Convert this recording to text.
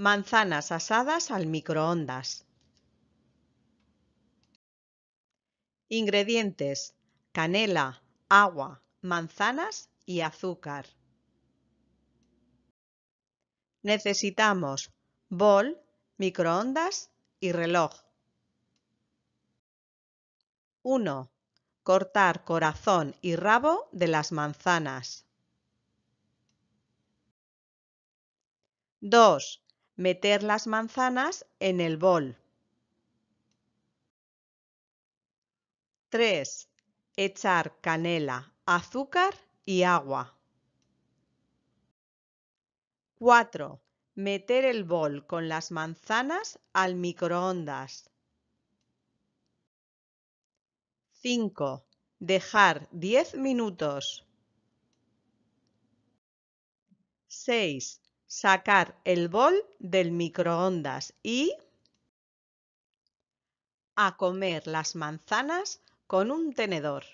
Manzanas asadas al microondas. Ingredientes. Canela, agua, manzanas y azúcar. Necesitamos bol, microondas y reloj. 1. Cortar corazón y rabo de las manzanas. 2. Meter las manzanas en el bol. 3. Echar canela, azúcar y agua. 4. Meter el bol con las manzanas al microondas. 5. Dejar 10 minutos. 6 sacar el bol del microondas y a comer las manzanas con un tenedor.